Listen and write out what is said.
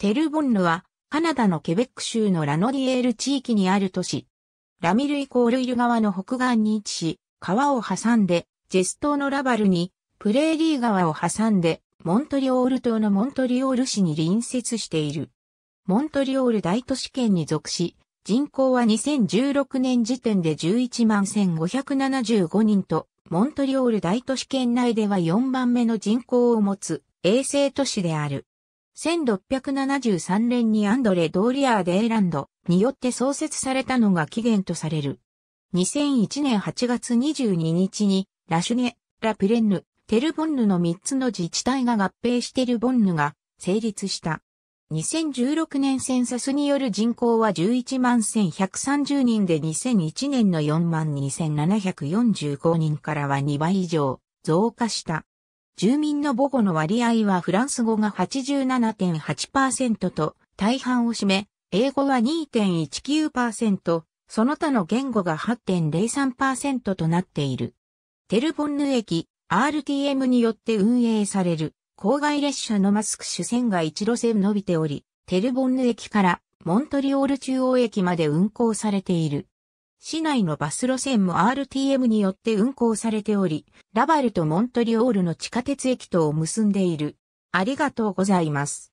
テルボンヌは、カナダのケベック州のラノディエール地域にある都市。ラミルイコールイル川の北岸に位置し、川を挟んで、ジェス島のラバルに、プレーリー川を挟んで、モントリオール島のモントリオール市に隣接している。モントリオール大都市圏に属し、人口は2016年時点で11万1575人と、モントリオール大都市圏内では4番目の人口を持つ衛星都市である。1673年にアンドレ・ドーリアー・デーランドによって創設されたのが起源とされる。2001年8月22日にラシュネ、ラプレンヌ、テルボンヌの3つの自治体が合併してルボンヌが成立した。2016年センサスによる人口は11万1130人で2001年の4万2745人からは2倍以上増加した。住民の母語の割合はフランス語が87.8%と大半を占め、英語は2.19%、その他の言語が8.03%となっている。テルボンヌ駅 RTM によって運営される郊外列車のマスク主線が一路線伸びており、テルボンヌ駅からモントリオール中央駅まで運行されている。市内のバス路線も RTM によって運行されており、ラバルとモントリオールの地下鉄駅とを結んでいる。ありがとうございます。